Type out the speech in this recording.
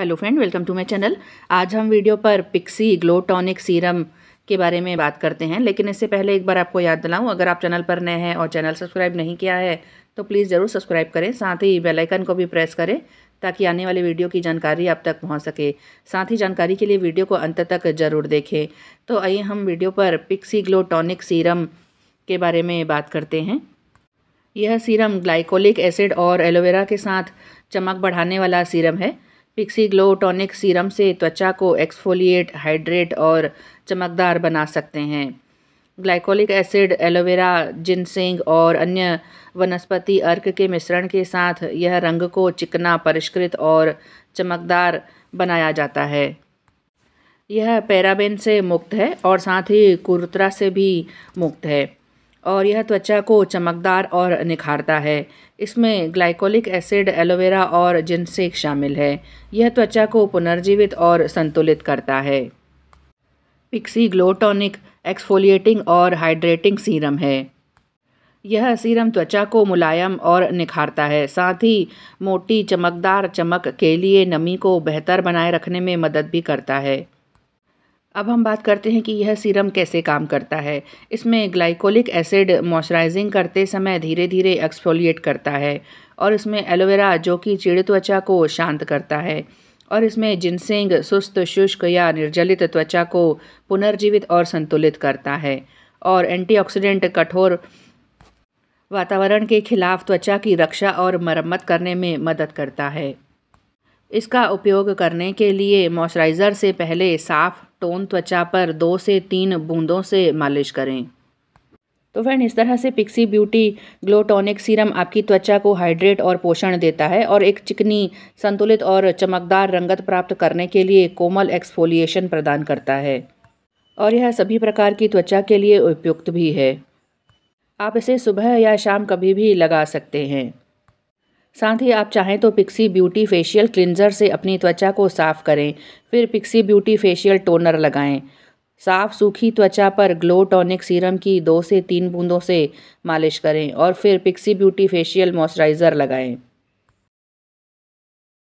hello friend welcome to my channel आज हम video पर पिक्सी ग्लो टॉनिक सीरम के बारे में बात करते हैं लेकिन इससे पहले एक बार आपको याद दिलाऊं अगर आप चैनल पर नए हैं और चैनल सब्सक्राइब नहीं किया है तो प्लीज़ ज़रूर सब्सक्राइब करें साथ ही बेल आइकन को भी प्रेस करें ताकि आने वाली वीडियो की जानकारी आप तक पहुँच सके साथ ही जानकारी के लिए वीडियो को अंत तक ज़रूर देखें तो आइए हम वीडियो पर पिक्सी ग्लो टॉनिक सीरम के बारे में बात करते हैं यह सीरम ग्लाइकोलिक एसिड और एलोवेरा के साथ चमक बढ़ाने वाला सीरम है पिक्सी ग्लो टॉनिक सीरम से त्वचा को एक्सफोलिएट हाइड्रेट और चमकदार बना सकते हैं ग्लाइकोलिक एसिड एलोवेरा जिनसेंग और अन्य वनस्पति अर्क के मिश्रण के साथ यह रंग को चिकना परिष्कृत और चमकदार बनाया जाता है यह पैराबेन से मुक्त है और साथ ही कुरतरा से भी मुक्त है और यह त्वचा को चमकदार और निखारता है इसमें ग्लाइकोलिक एसिड एलोवेरा और जिनसेक शामिल है यह त्वचा को पुनर्जीवित और संतुलित करता है पिक्सी ग्लोटोनिक एक्सफोलिएटिंग और हाइड्रेटिंग सीरम है यह सीरम त्वचा को मुलायम और निखारता है साथ ही मोटी चमकदार चमक के लिए नमी को बेहतर बनाए रखने में मदद भी करता है अब हम बात करते हैं कि यह सीरम कैसे काम करता है इसमें ग्लाइकोलिक एसिड मॉइस्चराइजिंग करते समय धीरे धीरे एक्सफोलिएट करता है और इसमें एलोवेरा जो कि चिड़ त्वचा को शांत करता है और इसमें जिनसेंग सुस्त शुष्क या निर्जलित त्वचा को पुनर्जीवित और संतुलित करता है और एंटीऑक्सीडेंट कठोर वातावरण के खिलाफ त्वचा की रक्षा और मरम्मत करने में मदद करता है इसका उपयोग करने के लिए मॉइस्चराइज़र से पहले साफ़ टोन त्वचा पर दो से तीन बूंदों से मालिश करें तो फ्रेंड इस तरह से Pixi beauty glow tonic serum आपकी त्वचा को हाइड्रेट और पोषण देता है और एक चिकनी संतुलित और चमकदार रंगत प्राप्त करने के लिए कोमल एक्सफोलिएशन प्रदान करता है और यह सभी प्रकार की त्वचा के लिए उपयुक्त भी है आप इसे सुबह या शाम कभी भी लगा सकते हैं साथ ही आप चाहें तो पिक्सी ब्यूटी फेशियल क्लिनज़र से अपनी त्वचा को साफ़ करें फिर पिक्सी ब्यूटी फेशियल टोनर लगाएं साफ़ सूखी त्वचा पर ग्लो टॉनिक सीरम की दो से तीन बूंदों से मालिश करें और फिर पिक्सी ब्यूटी फेशियल मॉइस्चराइज़र लगाएं